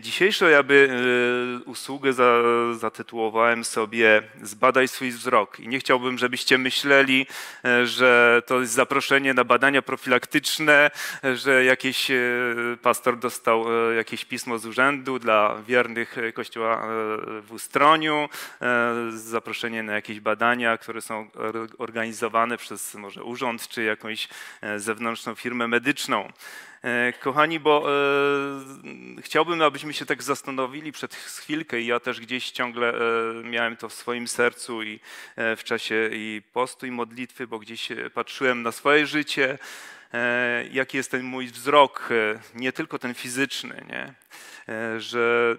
Dzisiejszą jakby e, usługę zatytułowałem sobie Zbadaj swój wzrok i nie chciałbym, żebyście myśleli, e, że to jest zaproszenie na badania profilaktyczne, że jakiś e, pastor dostał jakieś pismo z urzędu dla wiernych kościoła w Ustroniu, zaproszenie na jakieś badania, które są organizowane przez może urząd czy jakąś zewnętrzną firmę medyczną. E, kochani, bo e, chciałbym, abyśmy się tak zastanowili przed chwilkę i ja też gdzieś ciągle e, miałem to w swoim sercu i e, w czasie i postu i modlitwy, bo gdzieś e, patrzyłem na swoje życie, e, jaki jest ten mój wzrok, nie tylko ten fizyczny, nie? że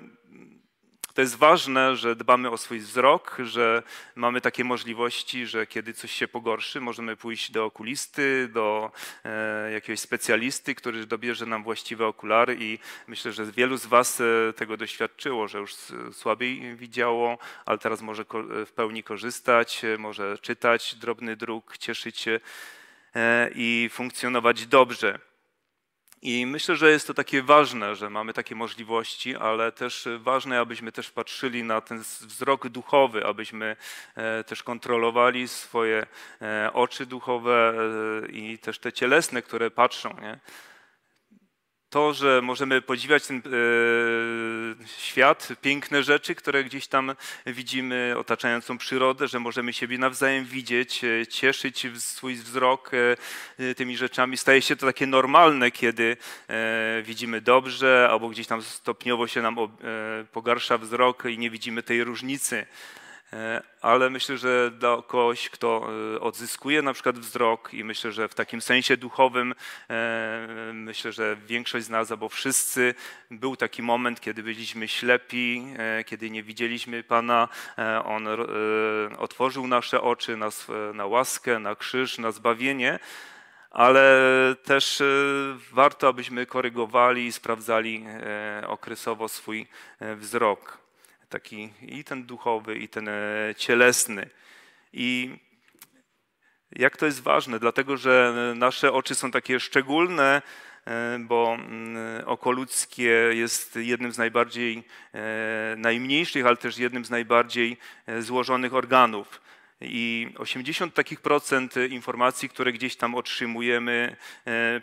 to jest ważne, że dbamy o swój wzrok, że mamy takie możliwości, że kiedy coś się pogorszy, możemy pójść do okulisty, do e, jakiegoś specjalisty, który dobierze nam właściwe okulary i myślę, że wielu z Was e, tego doświadczyło, że już słabiej widziało, ale teraz może e, w pełni korzystać, może czytać drobny druk, cieszyć się i funkcjonować dobrze. I myślę, że jest to takie ważne, że mamy takie możliwości, ale też ważne, abyśmy też patrzyli na ten wzrok duchowy, abyśmy e, też kontrolowali swoje e, oczy duchowe e, i też te cielesne, które patrzą. Nie? to, że możemy podziwiać ten e, świat, piękne rzeczy, które gdzieś tam widzimy, otaczającą przyrodę, że możemy siebie nawzajem widzieć, e, cieszyć swój wzrok e, tymi rzeczami. Staje się to takie normalne, kiedy widzimy dobrze, albo gdzieś tam stopniowo się nam pogarsza wzrok i nie widzimy tej różnicy. E, ale myślę, że dla kogoś, kto e, odzyskuje na przykład wzrok i myślę, że w takim sensie duchowym, e, myślę, że większość z nas, albo wszyscy, był taki moment, kiedy byliśmy ślepi, kiedy nie widzieliśmy Pana. On otworzył nasze oczy nas, na łaskę, na krzyż, na zbawienie ale też warto, abyśmy korygowali i sprawdzali okresowo swój wzrok taki i ten duchowy, i ten e, cielesny. I jak to jest ważne, dlatego że nasze oczy są takie szczególne, e, bo mm, oko ludzkie jest jednym z najbardziej e, najmniejszych, ale też jednym z najbardziej złożonych organów. I 80 takich procent informacji, które gdzieś tam otrzymujemy,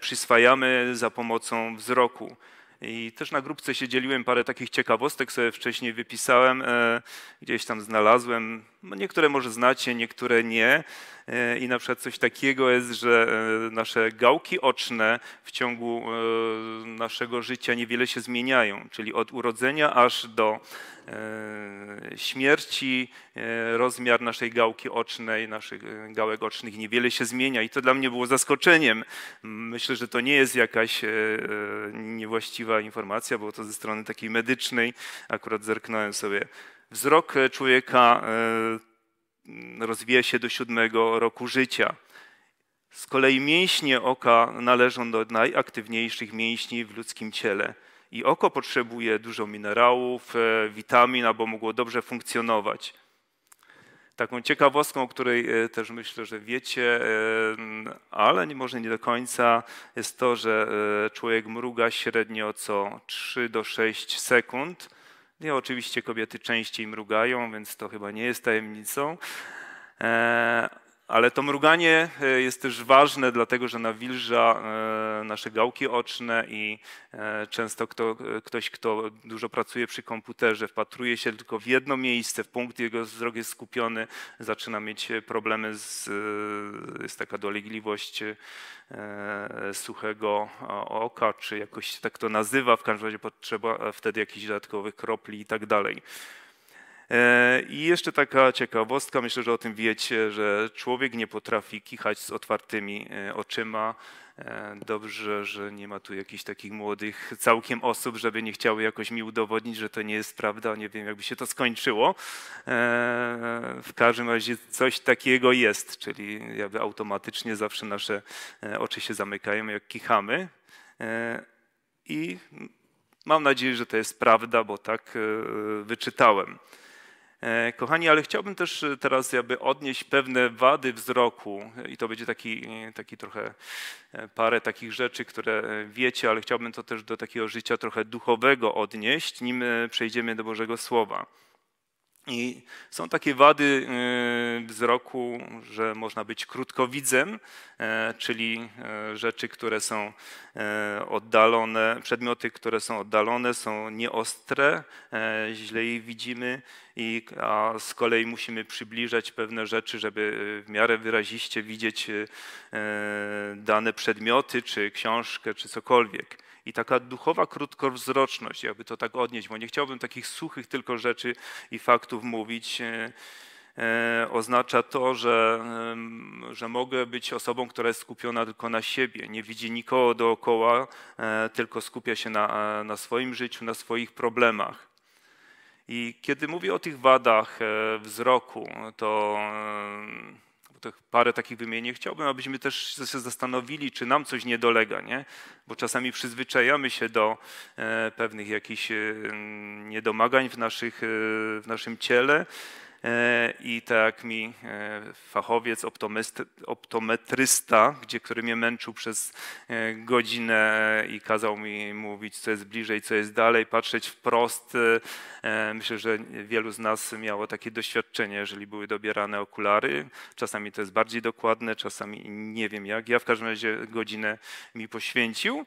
przyswajamy za pomocą wzroku. I też na grupce się dzieliłem, parę takich ciekawostek sobie wcześniej wypisałem, e, gdzieś tam znalazłem. No, niektóre może znacie, niektóre nie. E, I na przykład coś takiego jest, że e, nasze gałki oczne w ciągu naszego życia niewiele się zmieniają, czyli od urodzenia aż do E, śmierci e, rozmiar naszej gałki ocznej, naszych e, gałek ocznych niewiele się zmienia i to dla mnie było zaskoczeniem. Myślę, że to nie jest jakaś niewłaściwa informacja, bo to ze strony takiej medycznej akurat zerknąłem sobie. Wzrok człowieka rozwija się do siódmego roku życia. Z kolei mięśnie oka należą do najaktywniejszych mięśni w ludzkim ciele i oko potrzebuje dużo minerałów, e, witamin, aby mogło dobrze funkcjonować. Taką ciekawostką, o której e, też myślę, że wiecie, e, ale może nie do końca, jest to, że człowiek mruga średnio co 3 do 6 sekund. Nie, oczywiście kobiety częściej mrugają, więc to chyba nie jest tajemnicą ale to mruganie e, jest też ważne, dlatego że nawilża e, nasze gałki oczne i e, często kto, ktoś, kto dużo pracuje przy komputerze, wpatruje się tylko w jedno miejsce, w punkt jego wzrok jest skupiony, zaczyna mieć problemy z, jest taka dolegliwość suchego oka, czy jakoś tak to nazywa, w każdym razie potrzeba wtedy jakichś dodatkowych kropli i tak dalej. E, I jeszcze taka ciekawostka, myślę, że o tym wiecie, że człowiek nie potrafi kichać z otwartymi e, oczyma. E, dobrze, że nie ma tu jakichś takich młodych całkiem osób, żeby nie chciały jakoś mi udowodnić, że to nie jest prawda. Nie wiem, jakby się to skończyło. W każdym razie coś takiego jest, czyli jakby automatycznie zawsze nasze oczy się zamykają, jak kichamy. I mam nadzieję, że to jest prawda, bo tak wyczytałem. E, kochani, ale chciałbym też e, teraz jakby odnieść pewne wady wzroku e, i to będzie taki, taki trochę parę takich rzeczy, które wiecie, ale chciałbym to też do takiego życia trochę duchowego odnieść, nim przejdziemy do Bożego Słowa. I są takie wady y, wzroku, że można być krótkowidzem, e, czyli e, rzeczy, które są e, oddalone, przedmioty, które są oddalone, są nieostre, źle je widzimy, i, a z kolei musimy przybliżać pewne rzeczy, żeby w miarę wyraziście widzieć dane przedmioty, czy książkę, czy cokolwiek i taka duchowa krótkowzroczność, jakby to tak odnieść, bo nie chciałbym takich suchych tylko rzeczy i faktów mówić e, e, oznacza to, że, że mogę być osobą, która jest skupiona tylko na siebie, nie widzi nikogo dookoła, e, tylko skupia się na, na swoim życiu, na swoich problemach. I kiedy mówię o tych wadach wzroku, to tych parę takich wymienię. Chciałbym, abyśmy też się zastanowili, czy nam coś nie dolega, nie? bo czasami przyzwyczajamy się do e, pewnych jakichś e, niedomagań w, naszych, e, w naszym ciele, E, i tak mi e, fachowiec, optometrysta, gdzie, który mnie męczył przez e, godzinę i kazał mi mówić, co jest bliżej, co jest dalej, patrzeć wprost. Myślę, że wielu z nas miało takie doświadczenie, jeżeli były dobierane okulary. Czasami to jest bardziej dokładne, czasami nie wiem jak. Ja w każdym razie godzinę mi poświęcił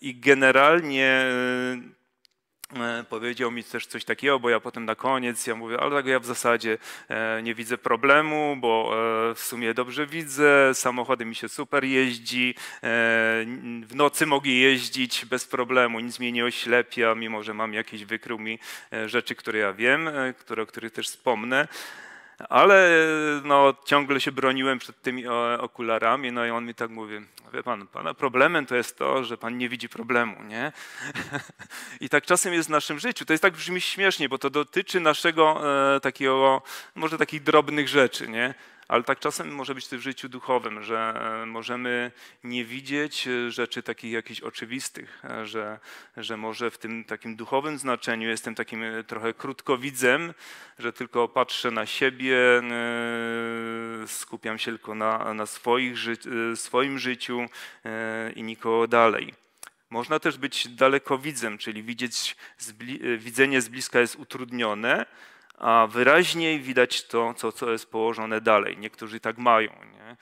i generalnie E, powiedział mi też coś takiego, bo ja potem na koniec, ja mówię, ale tak ja w zasadzie e, nie widzę problemu, bo e, w sumie dobrze widzę, samochody mi się super jeździ, w nocy mogę jeździć bez problemu, nic mnie nie oślepia, mimo że mam jakieś, wykrył mi rzeczy, które ja wiem, które, o których też wspomnę ale no, ciągle się broniłem przed tymi e, okularami, no i on mi tak mówi, wie pan, pana problemem to jest to, że pan nie widzi problemu, nie? I tak czasem jest w naszym życiu. To jest tak brzmi śmiesznie, bo to dotyczy naszego e, takiego, może takich drobnych rzeczy, nie? ale tak czasem może być to w życiu duchowym, że możemy nie widzieć e, rzeczy takich jakichś oczywistych, e, że, że może w tym takim duchowym znaczeniu jestem takim e, trochę krótkowidzem, że tylko patrzę na siebie, skupiam się tylko na, na swoich, swoim życiu i nikogo dalej. Można też być dalekowidzem, czyli widzieć, widzenie z bliska jest utrudnione, a wyraźniej widać to, co, co jest położone dalej. Niektórzy tak mają. Nie?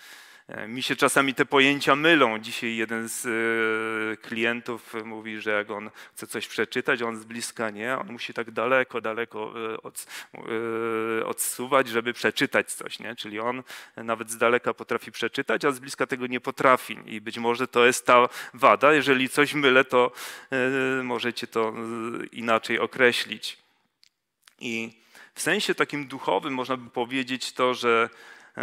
E, mi się czasami te pojęcia mylą. Dzisiaj jeden z e, klientów mówi, że jak on chce coś przeczytać, on z bliska nie, on musi tak daleko, daleko e, odsuwać, żeby przeczytać coś. Nie? Czyli on nawet z daleka potrafi przeczytać, a z bliska tego nie potrafi. I być może to jest ta wada. Jeżeli coś mylę, to możecie to inaczej określić. I w sensie takim duchowym można by powiedzieć to, że e,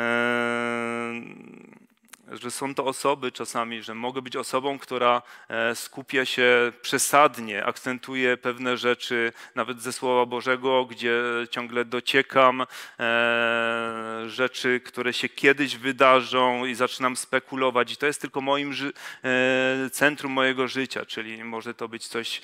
że są to osoby czasami, że mogę być osobą, która e, skupia się przesadnie, akcentuje pewne rzeczy, nawet ze Słowa Bożego, gdzie ciągle dociekam e, rzeczy, które się kiedyś wydarzą i zaczynam spekulować. I to jest tylko moim e, centrum mojego życia, czyli może to być coś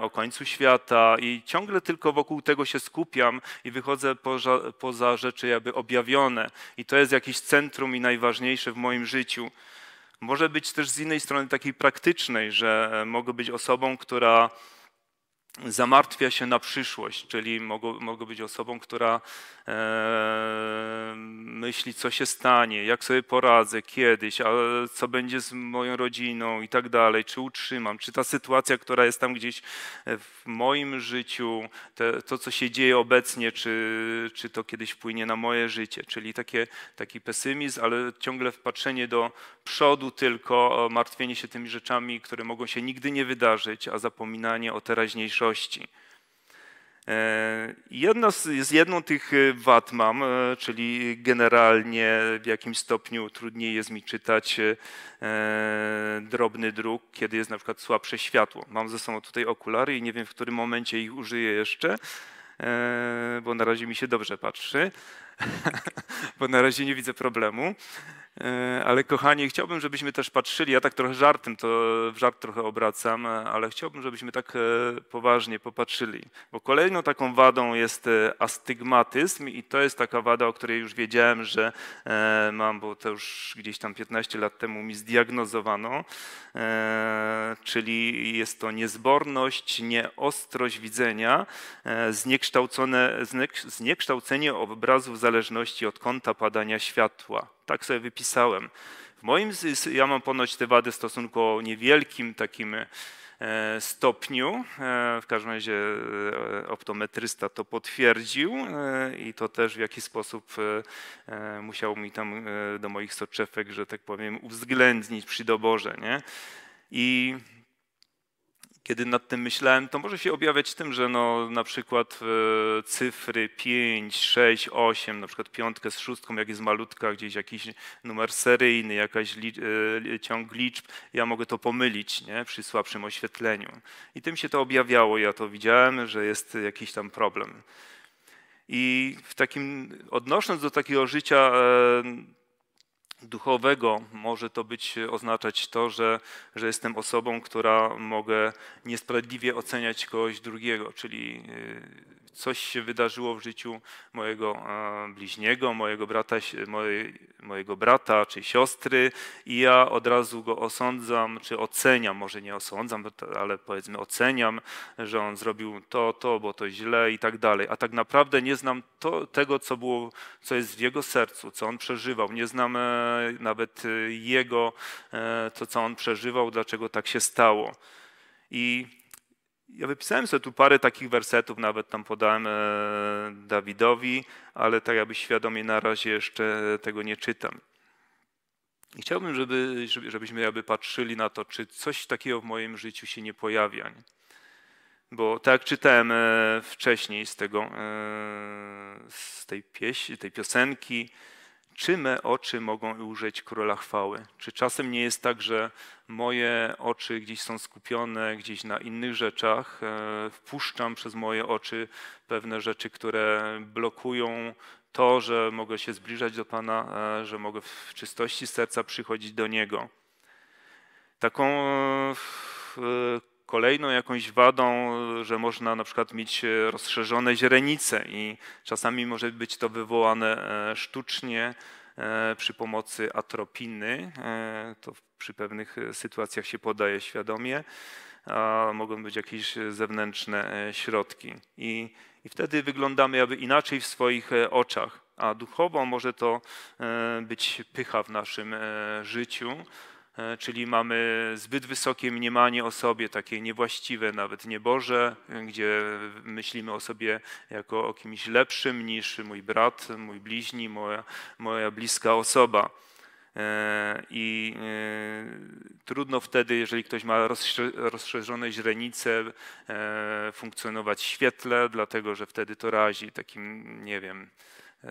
o końcu świata i ciągle tylko wokół tego się skupiam i wychodzę poza, poza rzeczy jakby objawione. I to jest jakieś centrum i najważniejsze w moim moim życiu. Może być też z innej strony takiej praktycznej, że mogę być osobą, która zamartwia się na przyszłość, czyli mogą, mogą być osobą, która e, myśli, co się stanie, jak sobie poradzę kiedyś, a co będzie z moją rodziną i tak dalej, czy utrzymam, czy ta sytuacja, która jest tam gdzieś e, w moim życiu, te, to, co się dzieje obecnie, czy, czy to kiedyś wpłynie na moje życie, czyli takie, taki pesymizm, ale ciągle wpatrzenie do przodu tylko, martwienie się tymi rzeczami, które mogą się nigdy nie wydarzyć, a zapominanie o teraźniejszości większości. E, Jedna z, z jedną tych e, wad mam, e, czyli generalnie w jakim stopniu trudniej jest mi czytać drobny druk, kiedy jest na przykład słabsze światło. Mam ze sobą tutaj okulary i nie wiem, w którym momencie ich użyję jeszcze, bo na razie mi się dobrze patrzy, bo na razie nie widzę problemu. E, ale kochani, chciałbym, żebyśmy też patrzyli, ja tak trochę żartem, to w żart trochę obracam, e, ale chciałbym, żebyśmy tak e, poważnie popatrzyli. Bo kolejną taką wadą jest astygmatyzm i to jest taka wada, o której już wiedziałem, że mam, bo to już gdzieś tam 15 lat temu mi zdiagnozowano, czyli jest to niezborność, nieostrość widzenia, zniekształcone, zniekształcenie obrazu w zależności od kąta padania światła. Tak sobie wypisałem. W moim, ja mam ponoć te wady stosunkowo niewielkim takim e, stopniu. E, w każdym razie e, optometrysta to potwierdził i to też w jakiś sposób musiał mi tam do moich soczewek, że tak powiem, uwzględnić przy doborze. Nie? I kiedy nad tym myślałem, to może się objawiać tym, że no, na przykład e, cyfry 5, 6, 8, na przykład piątkę z szóstką, jak jest malutka, gdzieś jakiś numer seryjny, jakaś li, e, ciąg liczb, ja mogę to pomylić nie? przy słabszym oświetleniu. I tym się to objawiało, ja to widziałem, że jest jakiś tam problem. I w takim, odnosząc do takiego życia e, duchowego może to być e, oznaczać to, że, że jestem osobą, która mogę niesprawiedliwie oceniać kogoś drugiego, czyli e, coś się wydarzyło w życiu mojego e, bliźniego, mojego brata, mojej, mojego brata czy siostry i ja od razu go osądzam czy oceniam, może nie osądzam, ale powiedzmy oceniam, że on zrobił to, to, bo to źle i tak dalej. A tak naprawdę nie znam to, tego, co było, co jest w jego sercu, co on przeżywał. Nie znam nawet e, jego, e, to co on przeżywał, dlaczego tak się stało. I ja wypisałem sobie tu parę takich wersetów, nawet tam podałem e, Dawidowi, ale tak jakby świadomie na razie jeszcze tego nie czytam. I chciałbym, żeby, żebyśmy jakby patrzyli na to, czy coś takiego w moim życiu się nie pojawia. Nie? Bo tak jak czytałem wcześniej z, tego, z tej, pieś, tej piosenki, czy me oczy mogą ujrzeć króla chwały? Czy czasem nie jest tak, że moje oczy gdzieś są skupione, gdzieś na innych rzeczach, e, wpuszczam przez moje oczy pewne rzeczy, które blokują to, że mogę się zbliżać do Pana, e, że mogę w czystości serca przychodzić do Niego. Taką e, Kolejną jakąś wadą, że można na przykład mieć e, rozszerzone źrenice i czasami może być to wywołane e, sztucznie e, przy pomocy atropiny. To przy pewnych sytuacjach się podaje świadomie, a mogą być jakieś zewnętrzne środki. I, i wtedy wyglądamy jakby inaczej w swoich oczach, a duchowo może to być pycha w naszym życiu E, czyli mamy zbyt wysokie mniemanie o sobie, takie niewłaściwe, nawet nieboże, e, gdzie myślimy o sobie jako o kimś lepszym niż mój brat, mój bliźni, moja, moja bliska osoba. E, I trudno wtedy, jeżeli ktoś ma rozszerzone źrenice, funkcjonować w świetle, dlatego że wtedy to razi takim, nie wiem,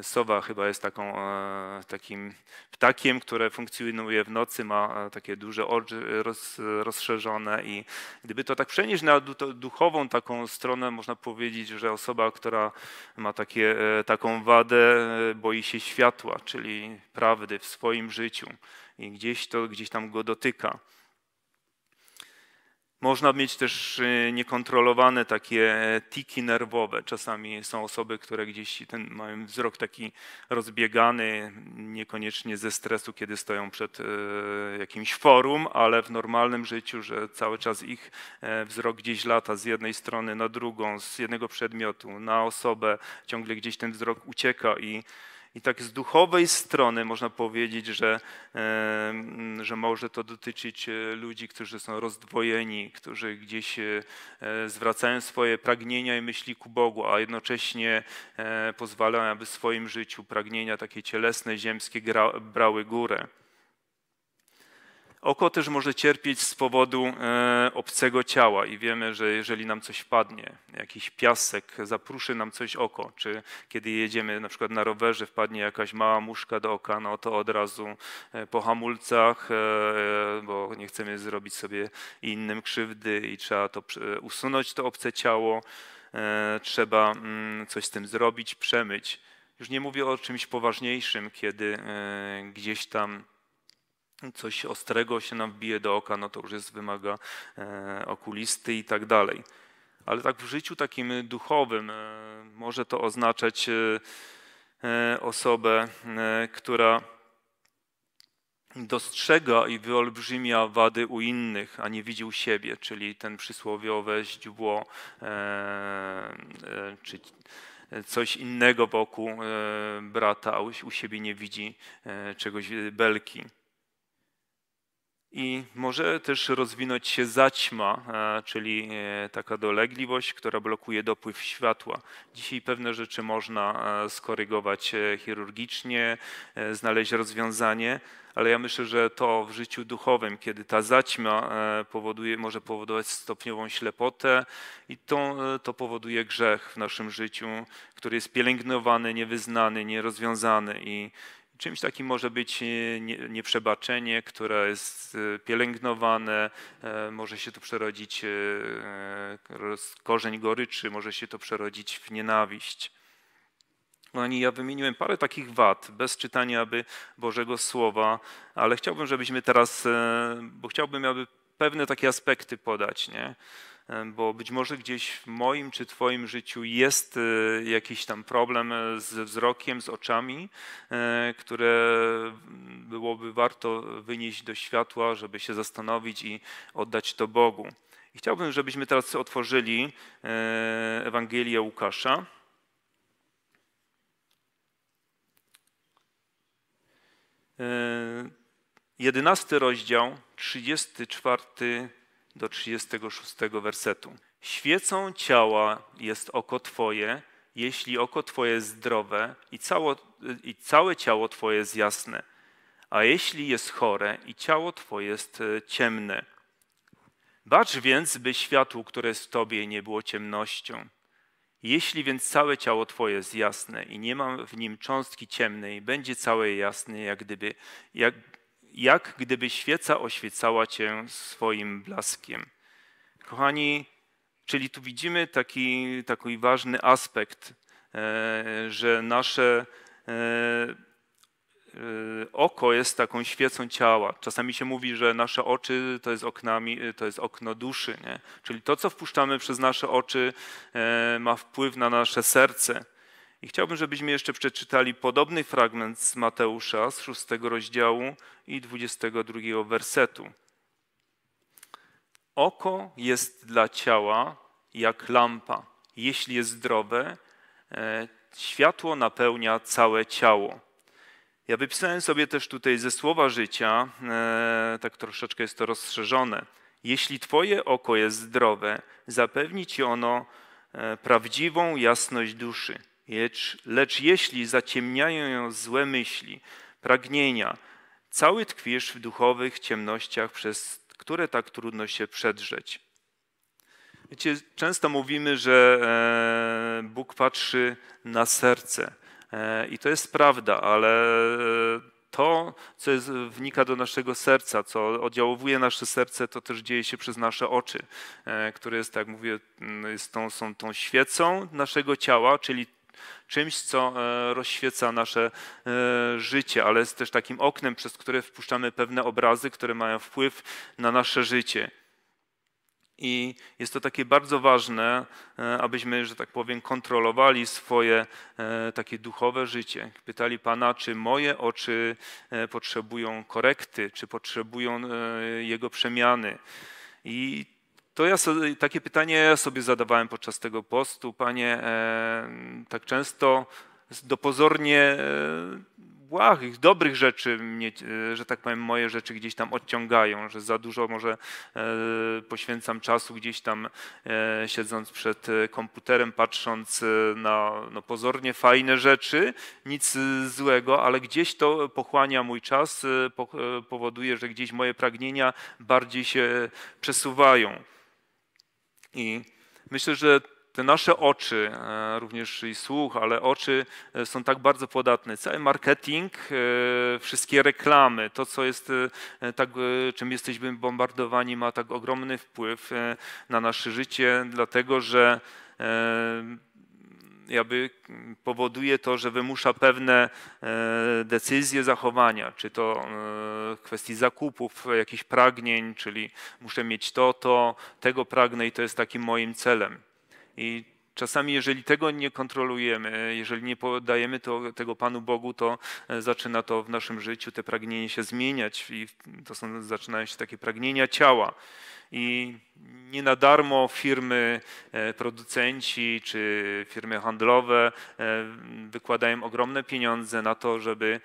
Sowa chyba jest taką, e, takim ptakiem, które funkcjonuje w nocy, ma e, takie duże oczy rozszerzone i gdyby to tak przenieść na duchową taką stronę, można powiedzieć, że osoba, która ma takie, e, taką wadę, boi się światła, czyli prawdy w swoim życiu i gdzieś to gdzieś tam go dotyka. Można mieć też y, niekontrolowane takie e, tiki nerwowe. Czasami są osoby, które gdzieś ten, mają wzrok taki rozbiegany, niekoniecznie ze stresu, kiedy stoją przed e, jakimś forum, ale w normalnym życiu, że cały czas ich e, wzrok gdzieś lata z jednej strony na drugą, z jednego przedmiotu na osobę, ciągle gdzieś ten wzrok ucieka i i tak z duchowej strony można powiedzieć, że, że może to dotyczyć e, ludzi, którzy są rozdwojeni, którzy gdzieś e, zwracają swoje pragnienia i myśli ku Bogu, a jednocześnie e, pozwalają, aby w swoim życiu pragnienia takie cielesne, ziemskie brały górę. Oko też może cierpieć z powodu e, obcego ciała i wiemy, że jeżeli nam coś wpadnie, jakiś piasek zapruszy nam coś oko, czy kiedy jedziemy na przykład na rowerze wpadnie jakaś mała muszka do oka, no to od razu e, po hamulcach, e, bo nie chcemy zrobić sobie innym krzywdy i trzeba to usunąć to obce ciało, trzeba mm, coś z tym zrobić, przemyć. Już nie mówię o czymś poważniejszym, kiedy gdzieś tam coś ostrego się nam wbije do oka, no to już jest, wymaga e, okulisty i tak dalej. Ale tak w życiu takim duchowym e, może to oznaczać e, osobę, która dostrzega i wyolbrzymia wady u innych, a nie widzi u siebie, czyli ten przysłowiowe źdźbło, czy coś innego wokół brata, a u siebie nie widzi czegoś belki. I może też rozwinąć się zaćma, e, czyli e, taka dolegliwość, która blokuje dopływ światła. Dzisiaj pewne rzeczy można e, skorygować chirurgicznie, znaleźć rozwiązanie, ale ja myślę, że to w życiu duchowym, kiedy ta zaćma powoduje, może powodować stopniową ślepotę i to, to powoduje grzech w naszym życiu, który jest pielęgnowany, niewyznany, nierozwiązany i, Czymś takim może być e, nieprzebaczenie, które jest e, pielęgnowane, e, może się to przerodzić korzeń goryczy, może się to przerodzić w nienawiść. Ani no ja wymieniłem parę takich wad bez czytania by Bożego Słowa, ale chciałbym, żebyśmy teraz, bo chciałbym, aby pewne takie aspekty podać, nie? E, bo być może gdzieś w moim czy Twoim życiu jest e, jakiś tam problem e, ze wzrokiem, z oczami, które byłoby warto wynieść do światła, żeby się zastanowić i oddać to Bogu. I chciałbym, żebyśmy teraz otworzyli Ewangelię Łukasza. Jedenasty rozdział, trzydziesty czwarty do 36 wersetu. Świecą ciała jest oko Twoje, jeśli oko Twoje jest zdrowe i, cało, i całe ciało Twoje jest jasne, a jeśli jest chore i ciało Twoje jest e, ciemne. Bacz więc, by światło, które jest w Tobie, nie było ciemnością. Jeśli więc całe ciało Twoje jest jasne i nie ma w nim cząstki ciemnej, będzie całe jasne, jak gdyby, jak, jak gdyby świeca oświecała cię swoim blaskiem. Kochani, czyli tu widzimy taki, taki ważny aspekt, e, że nasze e, e, oko jest taką świecą ciała. Czasami się mówi, że nasze oczy to jest, oknami, to jest okno duszy. Nie? Czyli to, co wpuszczamy przez nasze oczy, ma wpływ na nasze serce. I chciałbym, żebyśmy jeszcze przeczytali podobny fragment z Mateusza z 6 rozdziału i 22 wersetu. Oko jest dla ciała jak lampa. Jeśli jest zdrowe, e, światło napełnia całe ciało. Ja wypisałem sobie też tutaj ze słowa życia, e, tak troszeczkę jest to rozszerzone. Jeśli Twoje oko jest zdrowe, zapewni Ci ono e, prawdziwą jasność duszy. Lecz, lecz jeśli zaciemniają ją złe myśli, pragnienia, cały tkwisz w duchowych ciemnościach, przez które tak trudno się przedrzeć. Wiecie, często mówimy, że e, Bóg patrzy na serce. E, I to jest prawda, ale e, to, co jest, wnika do naszego serca, co oddziałowuje nasze serce, to też dzieje się przez nasze oczy, które jest, tak jak mówię, jest tą, są tą świecą naszego ciała, czyli czymś, co e, rozświeca nasze e, życie, ale jest też takim oknem, przez które wpuszczamy pewne obrazy, które mają wpływ na nasze życie. I jest to takie bardzo ważne, e, abyśmy, że tak powiem, kontrolowali swoje takie duchowe życie. Pytali Pana, czy moje oczy potrzebują korekty, czy potrzebują Jego przemiany. I to ja sobie, takie pytanie sobie zadawałem podczas tego postu, panie, e, tak często do pozornie e, błahych, dobrych rzeczy mnie, e, że tak powiem, moje rzeczy gdzieś tam odciągają, że za dużo może e, poświęcam czasu gdzieś tam e, siedząc przed komputerem, patrząc na no, pozornie fajne rzeczy, nic złego, ale gdzieś to pochłania mój czas, powoduje, że gdzieś moje pragnienia bardziej się przesuwają. I myślę, że te nasze oczy, e, również i słuch, ale oczy e, są tak bardzo podatne. Cały marketing, e, wszystkie reklamy, to co jest tak, czym jesteśmy bombardowani, ma tak ogromny wpływ na nasze życie, dlatego że jakby mm, powoduje to, że wymusza pewne e, decyzje zachowania, czy to e, kwestii zakupów, jakichś pragnień, czyli muszę mieć to, to, tego pragnę i to jest takim moim celem. I Czasami, jeżeli tego nie kontrolujemy, jeżeli nie podajemy to, tego Panu Bogu, to e, zaczyna to w naszym życiu, te pragnienie się zmieniać i to są, zaczynają się takie pragnienia ciała. I nie na darmo firmy, e, producenci czy firmy handlowe e, wykładają ogromne pieniądze na to, żeby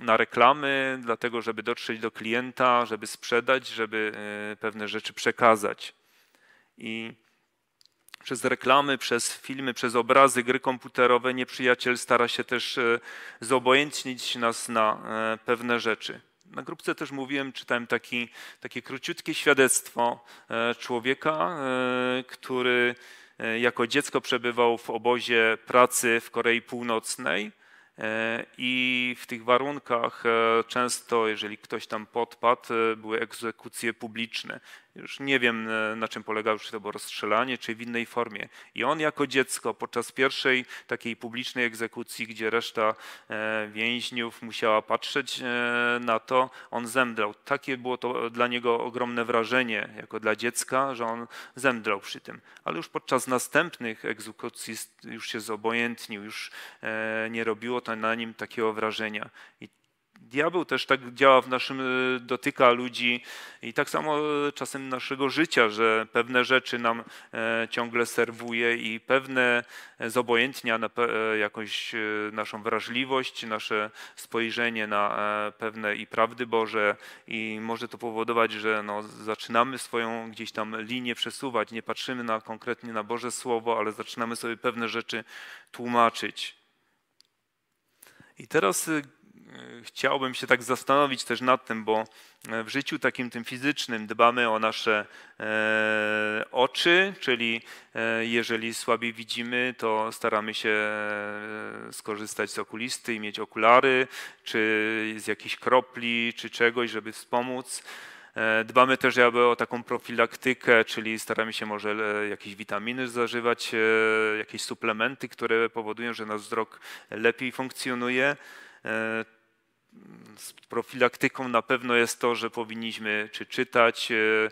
na reklamy, dlatego żeby dotrzeć do klienta, żeby sprzedać, żeby pewne rzeczy przekazać. I przez reklamy, przez filmy, przez obrazy, gry komputerowe nieprzyjaciel stara się też e, zobojętnić nas na e, pewne rzeczy. Na grupce też mówiłem, czytałem taki, takie króciutkie świadectwo e, człowieka, który jako dziecko przebywał w obozie pracy w Korei Północnej. I w tych warunkach często, jeżeli ktoś tam podpadł, były egzekucje publiczne. Już nie wiem, e, na czym polegało, czy to było rozstrzelanie, czy w innej formie. I on jako dziecko podczas pierwszej takiej publicznej egzekucji, gdzie reszta e, więźniów musiała patrzeć e, na to, on zemdlał. Takie było to dla niego ogromne wrażenie, jako dla dziecka, że on zemdlał przy tym. Ale już podczas następnych egzekucji już się zobojętnił, już nie robiło to na nim takiego wrażenia. I Diabeł też tak działa w naszym, y, dotyka ludzi i tak samo czasem naszego życia, że pewne rzeczy nam e, ciągle serwuje i pewne e, zobojętnia na e, jakąś naszą wrażliwość, nasze spojrzenie na pewne i prawdy Boże i może to powodować, że no, zaczynamy swoją gdzieś tam linię przesuwać, nie patrzymy na konkretnie na Boże Słowo, ale zaczynamy sobie pewne rzeczy tłumaczyć. I teraz y, chciałbym się tak zastanowić też nad tym, bo w życiu takim tym fizycznym dbamy o nasze e, oczy, czyli e, jeżeli słabiej widzimy, to staramy się e, skorzystać z okulisty i mieć okulary, czy z jakichś kropli, czy czegoś, żeby wspomóc. Dbamy też jakby o taką profilaktykę, czyli staramy się może jakieś witaminy zażywać, jakieś suplementy, które powodują, że nasz wzrok lepiej funkcjonuje z profilaktyką na pewno jest to, że powinniśmy czy czytać e,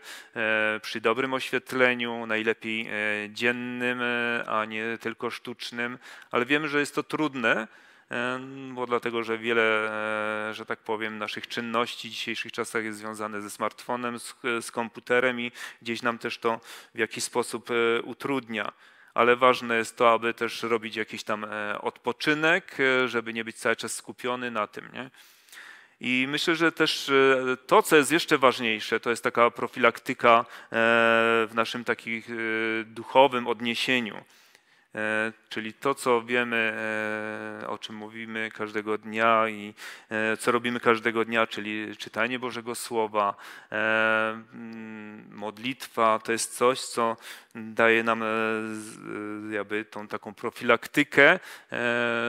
e, przy dobrym oświetleniu, najlepiej e, dziennym, a nie tylko sztucznym, ale wiemy, że jest to trudne, bo dlatego, że wiele, że tak powiem, naszych czynności w dzisiejszych czasach jest związane ze smartfonem, z, z komputerem i gdzieś nam też to w jakiś sposób utrudnia ale ważne jest to, aby też robić jakiś tam e, odpoczynek, e, żeby nie być cały czas skupiony na tym. Nie? I myślę, że też e, to, co jest jeszcze ważniejsze, to jest taka profilaktyka w naszym takim duchowym odniesieniu. E, czyli to, co wiemy, e, o czym mówimy każdego dnia i e, co robimy każdego dnia, czyli czytanie Bożego Słowa, modlitwa, to jest coś, co daje nam jakby tą taką profilaktykę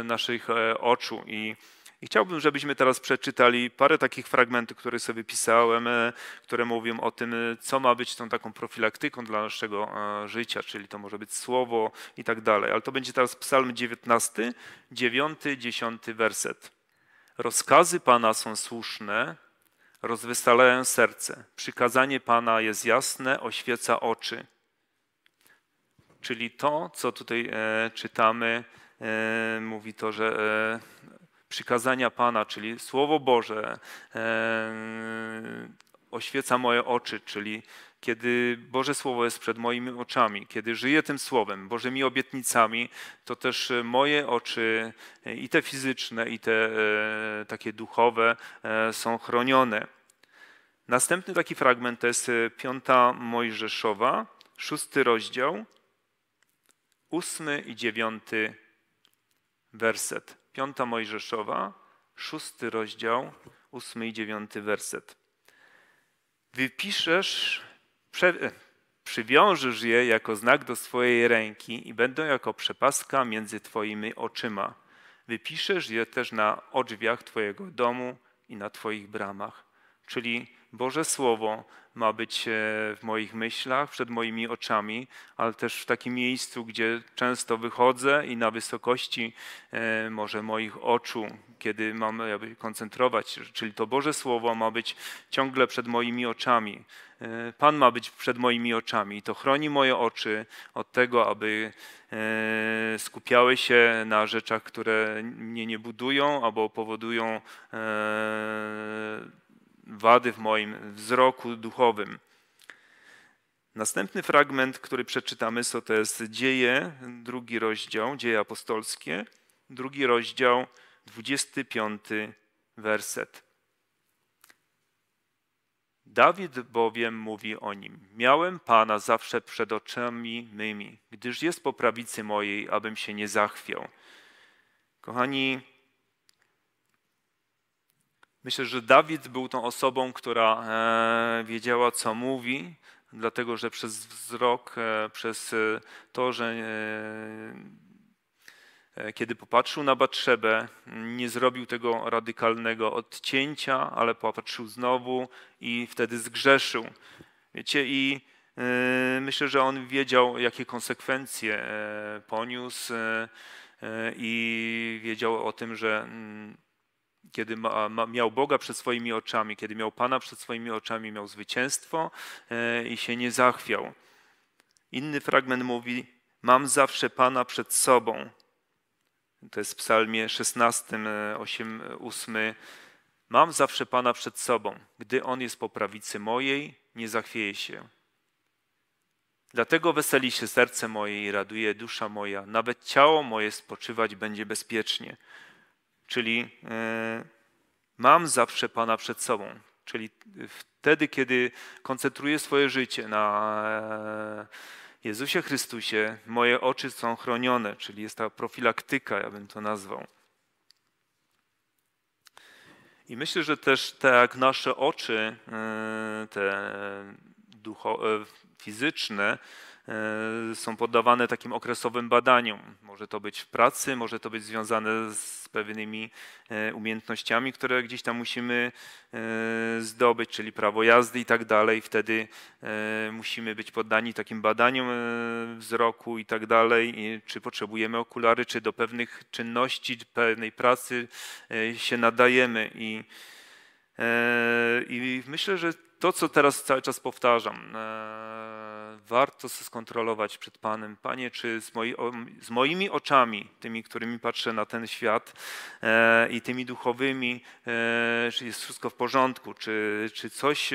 naszych oczu i i chciałbym, żebyśmy teraz przeczytali parę takich fragmentów, które sobie pisałem, e, które mówią o tym, e, co ma być tą taką profilaktyką dla naszego e, życia, czyli to może być słowo i tak dalej. Ale to będzie teraz psalm 19, 9, 10 werset. Rozkazy Pana są słuszne, rozwystalają serce. Przykazanie Pana jest jasne, oświeca oczy. Czyli to, co tutaj czytamy, mówi to, że przykazania Pana, czyli Słowo Boże e, oświeca moje oczy, czyli kiedy Boże Słowo jest przed moimi oczami, kiedy żyję tym Słowem, Bożymi obietnicami, to też moje oczy e, i te fizyczne, i te e, takie duchowe są chronione. Następny taki fragment to jest piąta Mojżeszowa, szósty rozdział, ósmy i dziewiąty werset. Piąta Mojżeszowa, szósty rozdział, ósmy i dziewiąty werset. Wypiszesz, prze, przywiążesz je jako znak do swojej ręki i będą jako przepaska między twoimi oczyma. Wypiszesz je też na odrzwiach twojego domu i na twoich bramach. Czyli Boże Słowo ma być e, w moich myślach, przed moimi oczami, ale też w takim miejscu, gdzie często wychodzę i na wysokości e, może moich oczu, kiedy mam jakby koncentrować, czyli to Boże Słowo ma być ciągle przed moimi oczami. E, Pan ma być przed moimi oczami i to chroni moje oczy od tego, aby skupiały się na rzeczach, które mnie nie budują albo powodują wady w moim wzroku duchowym. Następny fragment, który przeczytamy, to jest Dzieje, drugi rozdział, Dzieje apostolskie, drugi rozdział, 25 werset. Dawid bowiem mówi o nim: Miałem Pana zawsze przed oczami mymi, gdyż jest po prawicy mojej, abym się nie zachwiał. Kochani, Myślę, że Dawid był tą osobą, która e, wiedziała, co mówi, dlatego że przez wzrok, e, przez e, to, że kiedy popatrzył na Batrzebę, nie zrobił tego radykalnego odcięcia, ale popatrzył znowu i wtedy zgrzeszył. Wiecie, i myślę, że on wiedział, jakie konsekwencje poniósł i wiedział o tym, że mm, kiedy ma, ma, miał Boga przed swoimi oczami, kiedy miał Pana przed swoimi oczami, miał zwycięstwo e, i się nie zachwiał. Inny fragment mówi: Mam zawsze Pana przed sobą. To jest w Psalmie 16, 8, 8. Mam zawsze Pana przed sobą. Gdy On jest po prawicy mojej, nie zachwieje się. Dlatego weseli się serce moje i raduje dusza moja. Nawet ciało moje spoczywać będzie bezpiecznie, czyli e, mam zawsze Pana przed sobą, czyli wtedy, kiedy koncentruję swoje życie na e, Jezusie Chrystusie, moje oczy są chronione, czyli jest ta profilaktyka, ja bym to nazwał. I myślę, że też tak nasze oczy, e, te fizyczne, E, są poddawane takim okresowym badaniom. Może to być w pracy, może to być związane z pewnymi e, umiejętnościami, które gdzieś tam musimy e, zdobyć, czyli prawo jazdy i tak dalej. Wtedy musimy być poddani takim badaniom wzroku i tak dalej, czy potrzebujemy okulary, czy do pewnych czynności, pewnej pracy się nadajemy i Eee, I myślę, że to, co teraz cały czas powtarzam, eee, warto skontrolować przed Panem, Panie, czy z, moi, z moimi oczami, tymi, którymi patrzę na ten świat eee, i tymi duchowymi, czy jest wszystko w porządku, czy, czy coś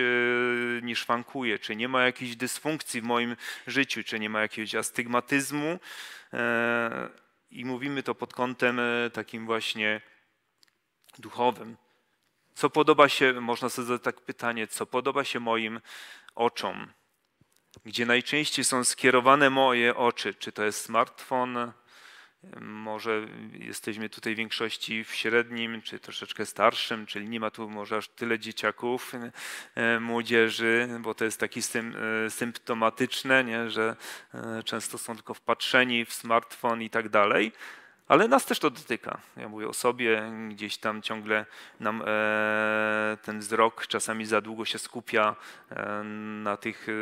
nie szwankuje, czy nie ma jakiejś dysfunkcji w moim życiu, czy nie ma jakiegoś astygmatyzmu. I mówimy to pod kątem e, takim właśnie duchowym. Co podoba się, można sobie zadać tak pytanie, co podoba się moim oczom? Gdzie najczęściej są skierowane moje oczy? Czy to jest smartfon? Może jesteśmy tutaj w większości w średnim, czy troszeczkę starszym, czyli nie ma tu może aż tyle dzieciaków, e, młodzieży, bo to jest taki e, symptomatyczne, nie? że e, często są tylko wpatrzeni w smartfon i tak dalej. Ale nas też to dotyka. Ja mówię o sobie, gdzieś tam ciągle nam e, ten wzrok czasami za długo się skupia e, na tych e,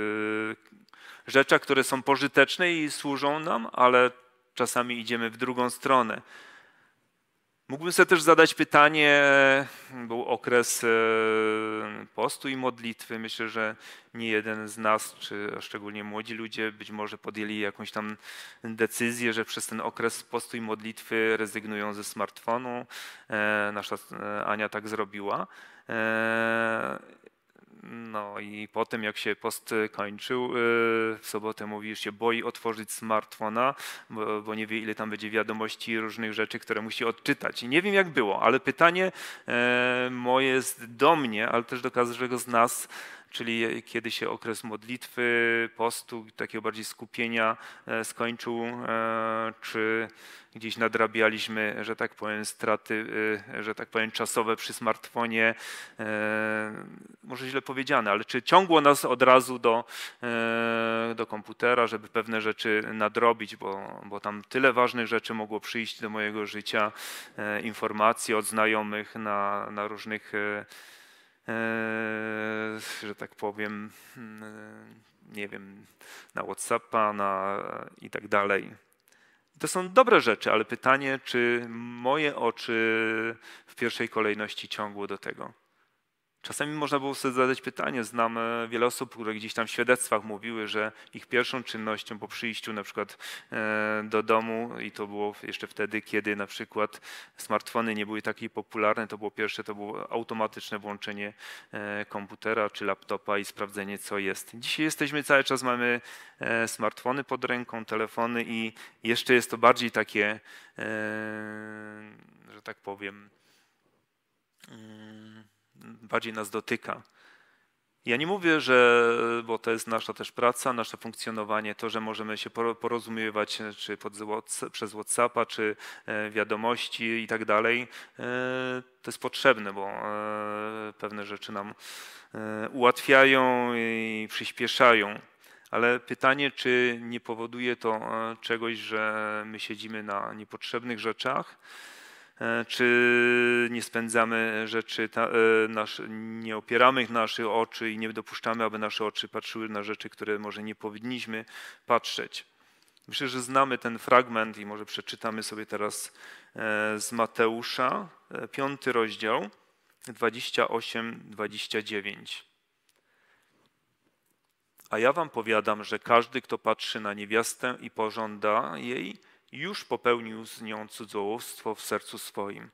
rzeczach, które są pożyteczne i służą nam, ale czasami idziemy w drugą stronę. Mógłbym sobie też zadać pytanie, był okres e, postu i modlitwy. Myślę, że nie jeden z nas, czy szczególnie młodzi ludzie, być może podjęli jakąś tam decyzję, że przez ten okres postu i modlitwy rezygnują ze smartfonu. E, nasza e, Ania tak zrobiła. No i po tym, jak się post kończył, y, w sobotę mówi, że się boi otworzyć smartfona, bo, bo, nie wie, ile tam będzie wiadomości różnych rzeczy, które musi odczytać. I nie wiem, jak było, ale pytanie e, moje jest do mnie, ale też do każdego z nas, czyli kiedy się okres modlitwy, postu, takiego bardziej skupienia e, skończył, e, czy gdzieś nadrabialiśmy, że tak powiem, straty, e, że tak powiem, czasowe przy smartfonie. Może źle powiedziane, ale czy ciągło nas od razu do, do komputera, żeby pewne rzeczy nadrobić, bo, bo tam tyle ważnych rzeczy mogło przyjść do mojego życia, informacji od znajomych na, na różnych Eee, że tak powiem, mm, nie wiem, na Whatsappa na i tak dalej. To są dobre rzeczy, ale pytanie, czy moje oczy w pierwszej kolejności ciągły do tego. Czasami można było sobie zadać pytanie, znam e, wiele osób, które gdzieś tam w świadectwach mówiły, że ich pierwszą czynnością po przyjściu na przykład e, do domu i to było jeszcze wtedy, kiedy na przykład smartfony nie były takie popularne, to było pierwsze, to było automatyczne włączenie e, komputera czy laptopa i sprawdzenie co jest. Dzisiaj jesteśmy cały czas, mamy smartfony pod ręką, telefony i jeszcze jest to bardziej takie, że tak powiem, mm, bardziej nas dotyka. Ja nie mówię, że, bo to jest nasza też praca, nasze funkcjonowanie, to, że możemy się porozumiewać e, czy pod, przez WhatsAppa, czy e, wiadomości i tak dalej, e, to jest potrzebne, bo pewne rzeczy nam ułatwiają i przyspieszają. Ale pytanie, czy nie powoduje to czegoś, że my siedzimy na niepotrzebnych rzeczach, E, czy nie spędzamy rzeczy, e, nasz, nie opieramy naszych oczy i nie dopuszczamy, aby nasze oczy patrzyły na rzeczy, które może nie powinniśmy patrzeć. Myślę, że znamy ten fragment i może przeczytamy sobie teraz e, z Mateusza, piąty rozdział, 28-29. A ja wam powiadam, że każdy, kto patrzy na niewiastę i pożąda jej, już popełnił z nią cudzołóstwo w sercu swoim.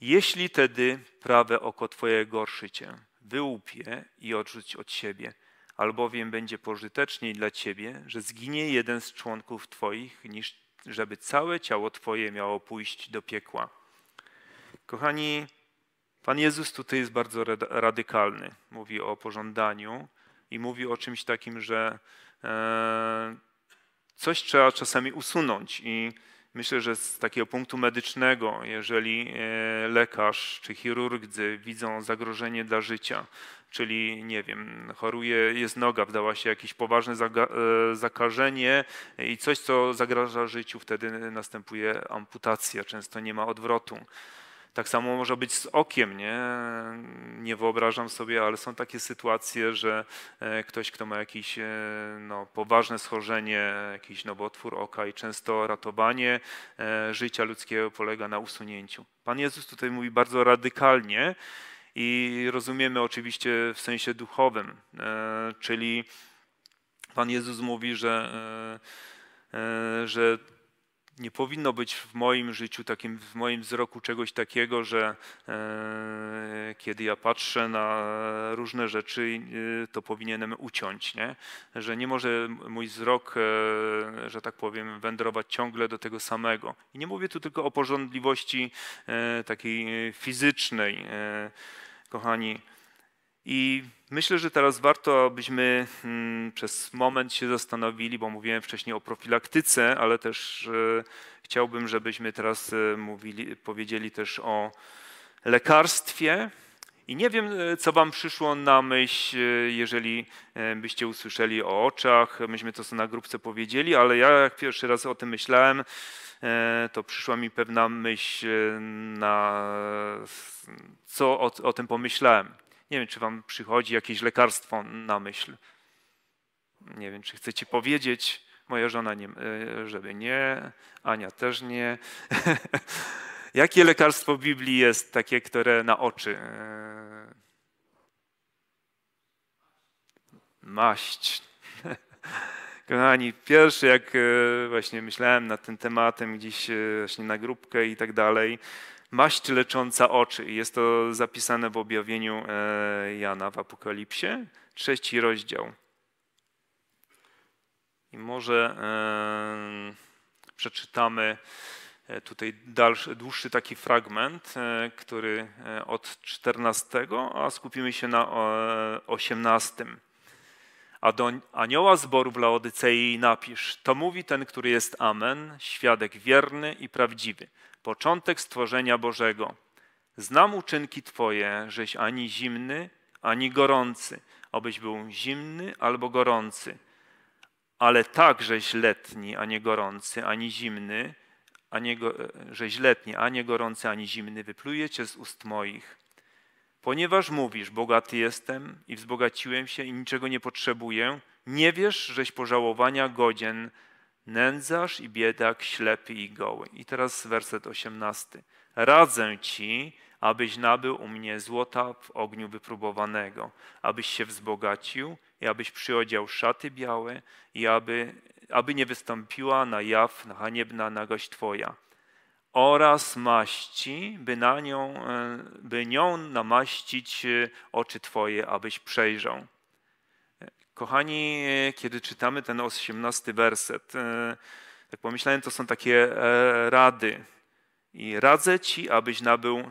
Jeśli tedy prawe oko Twoje gorszy Cię, wyłup je i odrzuć od siebie, albowiem będzie pożyteczniej dla Ciebie, że zginie jeden z członków Twoich, niż żeby całe ciało Twoje miało pójść do piekła. Kochani, Pan Jezus tutaj jest bardzo radykalny. Mówi o pożądaniu i mówi o czymś takim, że e, coś trzeba czasami usunąć i myślę, że z takiego punktu medycznego, jeżeli e, lekarz czy chirurdzy widzą zagrożenie dla życia, czyli nie wiem, choruje, jest noga, wdała się jakieś poważne e, zakażenie i coś, co zagraża życiu, wtedy następuje amputacja, często nie ma odwrotu. Tak samo może być z okiem, nie? Nie wyobrażam sobie, ale są takie sytuacje, że e, ktoś, kto ma jakieś e, no, poważne schorzenie, jakiś nowotwór oka i często ratowanie e, życia ludzkiego polega na usunięciu. Pan Jezus tutaj mówi bardzo radykalnie i rozumiemy oczywiście w sensie duchowym, czyli Pan Jezus mówi, że, że nie powinno być w moim życiu, takim w moim wzroku czegoś takiego, że e, kiedy ja patrzę na różne rzeczy, e, to powinienem uciąć, nie? że nie może mój wzrok, e, że tak powiem, wędrować ciągle do tego samego. I nie mówię tu tylko o porządliwości e, takiej e, fizycznej, e, kochani. I Myślę, że teraz warto, abyśmy mm, przez moment się zastanowili, bo mówiłem wcześniej o profilaktyce, ale też e, chciałbym, żebyśmy teraz e, mówili, powiedzieli też o lekarstwie. I nie wiem, e, co Wam przyszło na myśl, jeżeli byście usłyszeli o oczach. Myśmy to na grupce powiedzieli, ale ja jak pierwszy raz o tym myślałem, to przyszła mi pewna myśl, na co o, o tym pomyślałem. Nie wiem, czy wam przychodzi jakieś lekarstwo na myśl. Nie wiem, czy chcecie powiedzieć, moja żona nie, e, żeby nie, Ania też nie. Jakie lekarstwo Biblii jest takie, które na oczy? E, maść. Kochani, pierwszy jak e, właśnie myślałem nad tym tematem gdzieś właśnie na grupkę i tak dalej, maść lecząca oczy. jest to zapisane w objawieniu e, Jana w Apokalipsie, trzeci rozdział. I może e, przeczytamy e, tutaj dalszy, dłuższy taki fragment, który od 14, a skupimy się na 18. A do anioła zboru w Laodycei napisz, to mówi ten, który jest Amen, świadek wierny i prawdziwy, początek stworzenia Bożego. Znam uczynki Twoje, żeś ani zimny, ani gorący, obyś był zimny albo gorący, ale tak, żeś letni, a nie gorący, ani zimny, a nie, e, żeś letni, a nie gorący, ani zimny, wypluje cię z ust moich. Ponieważ mówisz, bogaty jestem i wzbogaciłem się i niczego nie potrzebuję, nie wiesz, żeś pożałowania godzien, nędzarz i biedak, ślepy i goły. I teraz werset 18. Radzę ci, abyś nabył u mnie złota w ogniu wypróbowanego, abyś się wzbogacił i abyś przyodział szaty białe i aby, aby nie wystąpiła na jaw na haniebna nagość twoja oraz maści, by, na nią, e, by nią namaścić e, oczy Twoje, abyś przejrzał. Kochani, e, kiedy czytamy ten 18 werset, e, tak pomyślałem, to są takie e, rady. I radzę ci, abyś nabył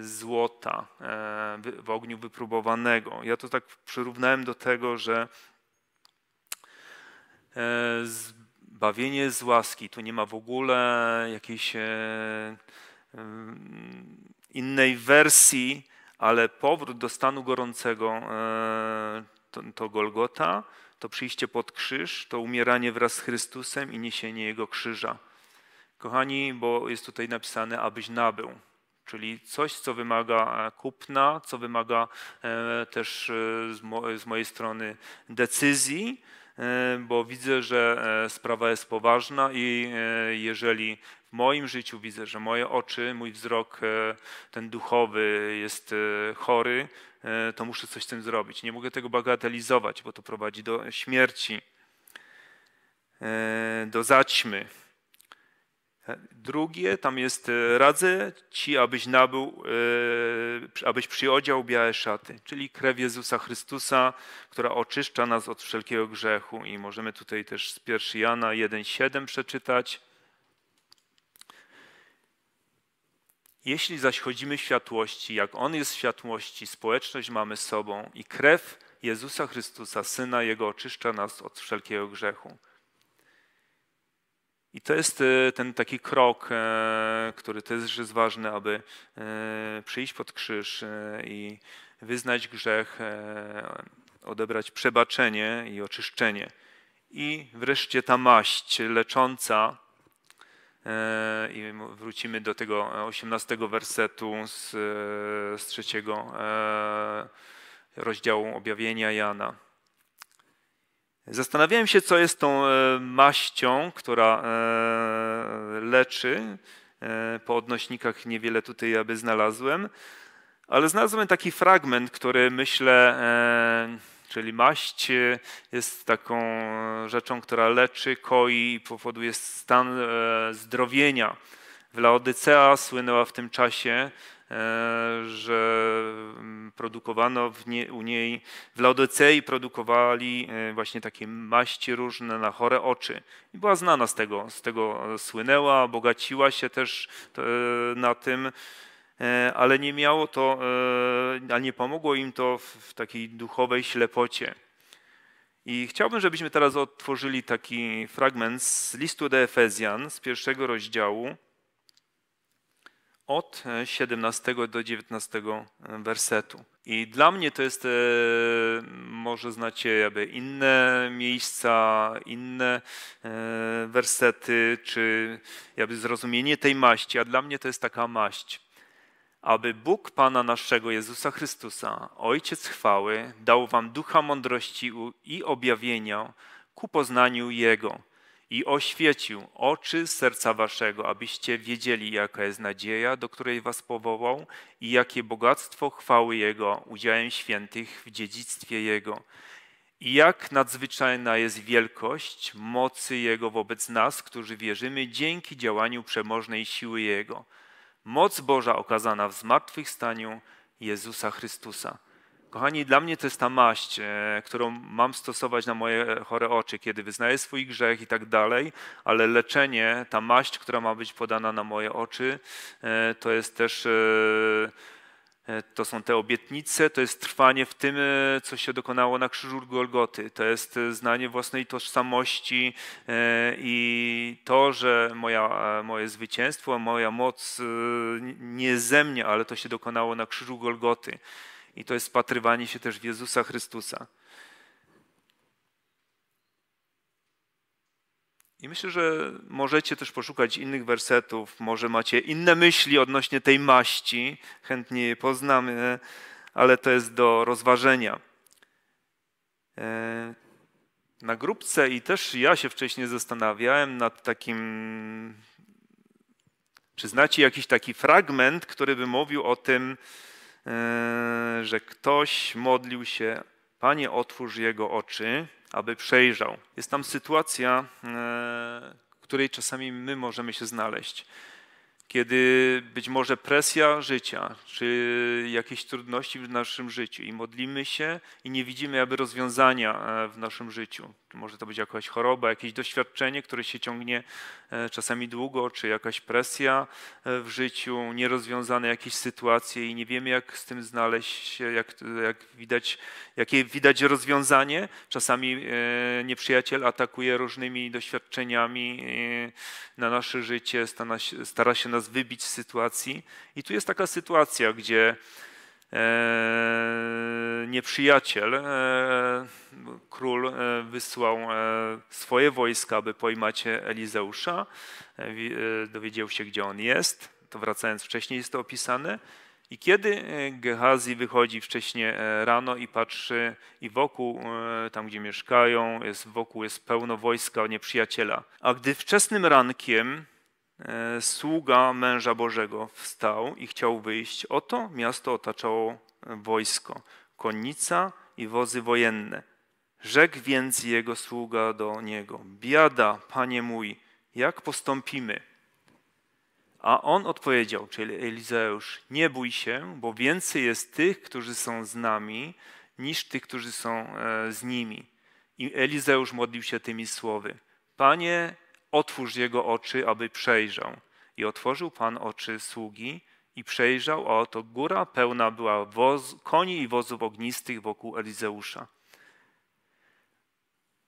złota w ogniu wypróbowanego. Ja to tak przyrównałem do tego, że zbawienie z łaski tu nie ma w ogóle jakiejś mm, innej wersji, ale powrót do stanu gorącego to, to Golgota, to przyjście pod krzyż, to umieranie wraz z Chrystusem i niesienie Jego krzyża. Kochani, bo jest tutaj napisane, abyś nabył, czyli coś, co wymaga e, kupna, co wymaga e, też e, z mojej strony decyzji, bo widzę, że sprawa jest poważna i jeżeli w moim życiu widzę, że moje oczy, mój wzrok, e, ten duchowy jest e, chory, e, to muszę coś z tym zrobić. Nie mogę tego bagatelizować, bo to prowadzi do śmierci, do zaćmy. Drugie, tam jest radzę ci, abyś nabył, abyś przyodział białe szaty, czyli krew Jezusa Chrystusa, która oczyszcza nas od wszelkiego grzechu. I możemy tutaj też z 1 Jana 1,7 przeczytać. Jeśli zaś chodzimy w światłości, jak On jest w światłości, społeczność mamy z sobą i krew Jezusa Chrystusa, Syna Jego, oczyszcza nas od wszelkiego grzechu. I to jest e, ten taki krok, e, który też jest ważny, aby e, przyjść pod krzyż i wyznać grzech, odebrać przebaczenie i oczyszczenie. I wreszcie ta maść lecząca, E, i wrócimy do tego 18 e, wersetu z, e, z trzeciego rozdziału objawienia Jana. Zastanawiałem się, co jest tą maścią, która leczy. Po odnośnikach niewiele tutaj aby znalazłem, ale znalazłem taki fragment, który myślę Czyli maść e, jest taką rzeczą, która leczy, koi i powoduje stan e, zdrowienia. W Laodycea słynęła w tym czasie, e, że mm, produkowano nie, u niej, w Laodycei produkowali właśnie takie maści różne na chore oczy. I była znana z tego, z tego słynęła, bogaciła się też na tym. E, ale nie miało to, e, nie pomogło im to w takiej duchowej ślepocie. I chciałbym, żebyśmy teraz otworzyli taki fragment z listu do Efezjan z pierwszego rozdziału od 17 e, do 19 wersetu. I dla mnie to jest, może znacie jakby inne miejsca, inne wersety, czy jakby zrozumienie tej maści, a dla mnie to jest taka maść aby Bóg Pana naszego Jezusa Chrystusa, Ojciec chwały, dał wam ducha mądrości i objawienia ku poznaniu Jego i oświecił oczy serca waszego, abyście wiedzieli, jaka jest nadzieja, do której was powołał i jakie bogactwo chwały Jego udziałem świętych w dziedzictwie Jego. I jak nadzwyczajna jest wielkość mocy Jego wobec nas, którzy wierzymy dzięki działaniu przemożnej siły Jego – moc Boża okazana w zmartwychwstaniu Jezusa Chrystusa. Kochani, dla mnie to jest ta maść, e, którą mam stosować na moje chore oczy, kiedy wyznaję swój grzech i tak dalej, ale leczenie, ta maść, która ma być podana na moje oczy, e, to jest też e, E, to są te obietnice, to jest trwanie w tym, e, co się dokonało na krzyżu Golgoty. To jest e, znanie własnej tożsamości i to, że moja, moje zwycięstwo, moja moc nie ze mnie, ale to się dokonało na krzyżu Golgoty. I to jest spatrywanie się też w Jezusa Chrystusa. I myślę, że możecie też poszukać innych wersetów, może macie inne myśli odnośnie tej maści, chętnie je poznamy, ale to jest do rozważenia. E, na grupce i też ja się wcześniej zastanawiałem nad takim. Czy znacie jakiś taki fragment, który by mówił o tym, e, że ktoś modlił się, Panie, otwórz jego oczy, aby przejrzał. Jest tam sytuacja, e, w której czasami my możemy się znaleźć. Kiedy być może presja życia, czy jakieś trudności w naszym życiu, i modlimy się, i nie widzimy jakby rozwiązania e, w naszym życiu może to być jakaś choroba, jakieś doświadczenie, które się ciągnie e, czasami długo, czy jakaś presja e, w życiu, nierozwiązane jakieś sytuacje i nie wiemy, jak z tym znaleźć się, jak, jak widać, jakie widać rozwiązanie. Czasami e, nieprzyjaciel atakuje różnymi doświadczeniami na nasze życie, stara się nas wybić z sytuacji. I tu jest taka sytuacja, gdzie E, nieprzyjaciel, e, król e, wysłał swoje wojska, aby pojmać Elizeusza. Dowiedział się, gdzie on jest. To wracając wcześniej jest to opisane. I kiedy Gehazi wychodzi wcześniej rano i patrzy, i wokół, tam gdzie mieszkają, jest, wokół jest pełno wojska nieprzyjaciela. A gdy wczesnym rankiem E, sługa męża Bożego wstał i chciał wyjść. Oto miasto otaczało e, wojsko, konnica i wozy wojenne. Rzekł więc jego sługa do niego: Biada, panie mój, jak postąpimy? A on odpowiedział, czyli Elizeusz: Nie bój się, bo więcej jest tych, którzy są z nami, niż tych, którzy są e, z nimi. I Elizeusz modlił się tymi słowy: Panie, otwórz jego oczy, aby przejrzał. I otworzył Pan oczy sługi i przejrzał, a oto góra pełna była woz, koni i wozów ognistych wokół Elizeusza.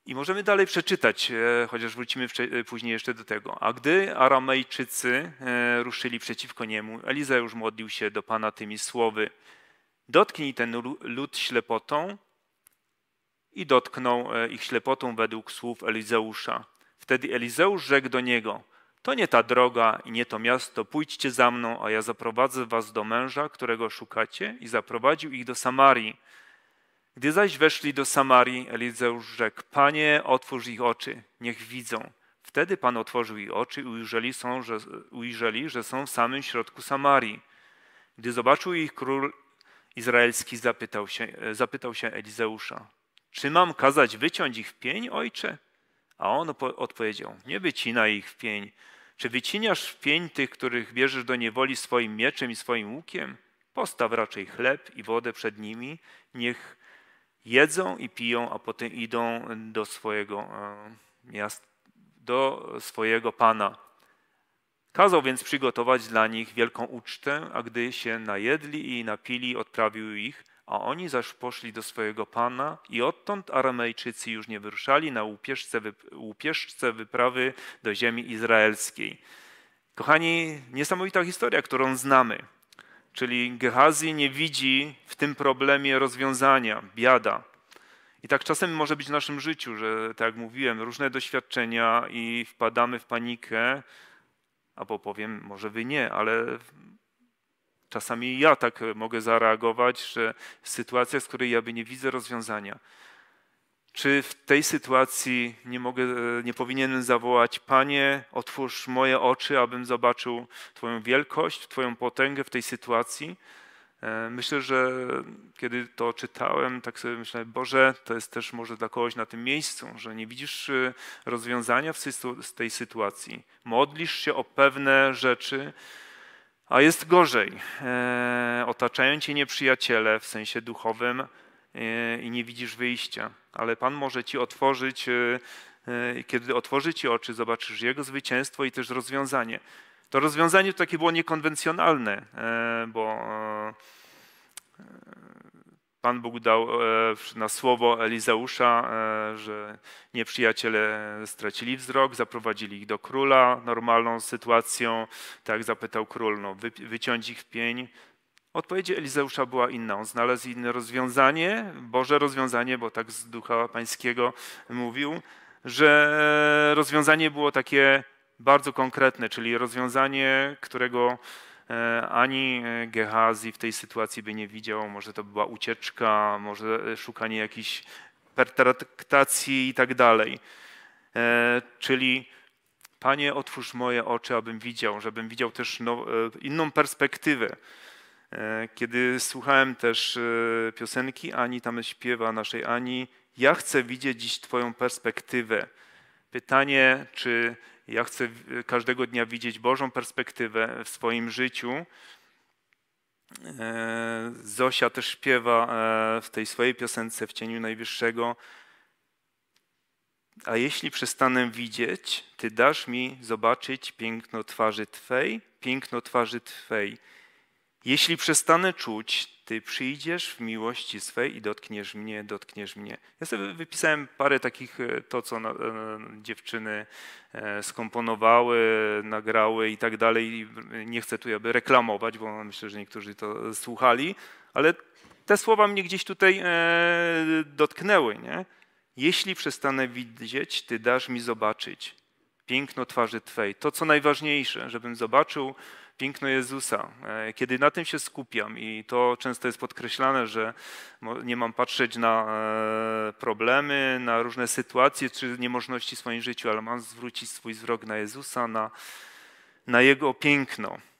I możemy dalej przeczytać, e, chociaż wrócimy e, później jeszcze do tego. A gdy Aramejczycy e, ruszyli przeciwko niemu, Elizeusz modlił się do Pana tymi słowy: Dotknij ten lud ślepotą. I dotknął ich ślepotą według słów Elizeusza. Wtedy Elizeusz rzekł do niego: To nie ta droga i nie to miasto, pójdźcie za mną, a ja zaprowadzę was do męża, którego szukacie, i zaprowadził ich do Samarii. Gdy zaś weszli do Samarii, Elizeusz rzekł: Panie, otwórz ich oczy, niech widzą. Wtedy Pan otworzył ich oczy i ujrzeli, są, że, ujrzeli, że są w samym środku Samarii. Gdy zobaczył ich król izraelski, zapytał się, zapytał się Elizeusza: Czy mam kazać wyciąć ich w pień, ojcze? A on odpowiedział: Nie wycina ich w pień. Czy wyciniasz w pień tych, których bierzesz do niewoli swoim mieczem i swoim łukiem? Postaw raczej chleb i wodę przed nimi, niech jedzą i piją, a potem idą do swojego e, do swojego pana. Kazał więc przygotować dla nich wielką ucztę, a gdy się najedli i napili, odprawił ich a oni zaś poszli do swojego pana i odtąd Aramejczycy już nie wyruszali na łupieżce, łupieżce wyprawy do ziemi izraelskiej. Kochani, niesamowita historia, którą znamy. Czyli Gehazi nie widzi w tym problemie rozwiązania, biada. I tak czasem może być w naszym życiu, że tak jak mówiłem, różne doświadczenia i wpadamy w panikę, albo powiem, może wy nie, ale Czasami ja tak e, mogę zareagować, że sytuacja, z której ja by nie widzę rozwiązania. Czy w tej sytuacji nie, mogę, e, nie powinienem zawołać, Panie, otwórz moje oczy, abym zobaczył Twoją wielkość, Twoją potęgę w tej sytuacji? E, myślę, że kiedy to czytałem, tak sobie myślałem, Boże, to jest też może dla kogoś na tym miejscu, że nie widzisz rozwiązania w tej sytuacji. Modlisz się o pewne rzeczy, a jest gorzej. E, otaczają cię nieprzyjaciele w sensie duchowym e, i nie widzisz wyjścia. Ale Pan może ci otworzyć, e, kiedy otworzy ci oczy, zobaczysz Jego zwycięstwo i też rozwiązanie. To rozwiązanie takie było niekonwencjonalne, bo Pan Bóg dał e, na słowo Elizeusza, e, że nieprzyjaciele stracili wzrok, zaprowadzili ich do króla normalną sytuacją. Tak zapytał król, no, wyciąć ich pień. Odpowiedź Elizeusza była inna. On znalazł inne rozwiązanie, Boże rozwiązanie, bo tak z ducha pańskiego mówił, że e, rozwiązanie było takie bardzo konkretne, czyli rozwiązanie, którego E, ani e, Gehazi w tej sytuacji by nie widział, może to była ucieczka, może e, szukanie jakiejś pertraktacji i tak dalej. Czyli Panie, otwórz moje oczy, abym widział, żebym widział też inną perspektywę. Kiedy słuchałem też piosenki Ani, tam śpiewa naszej Ani, ja chcę widzieć dziś Twoją perspektywę. Pytanie, czy ja chcę każdego dnia widzieć Bożą perspektywę w swoim życiu. E, Zosia też śpiewa e, w tej swojej piosence w cieniu najwyższego. A jeśli przestanę widzieć, ty dasz mi zobaczyć piękno twarzy twej, piękno twarzy twej. Jeśli przestanę czuć, ty przyjdziesz w miłości swej i dotkniesz mnie, dotkniesz mnie. Ja sobie wypisałem parę takich, e, to co na, e, dziewczyny e, skomponowały, nagrały i tak dalej. Nie chcę tu jakby reklamować, bo myślę, że niektórzy to słuchali, ale te słowa mnie gdzieś tutaj dotknęły. Nie? Jeśli przestanę widzieć, Ty dasz mi zobaczyć piękno twarzy Twej. To, co najważniejsze, żebym zobaczył piękno Jezusa. E, kiedy na tym się skupiam, i to często jest podkreślane, że nie mam patrzeć na e, problemy, na różne sytuacje czy niemożności w swoim życiu, ale mam zwrócić swój wzrok na Jezusa, na, na Jego piękno.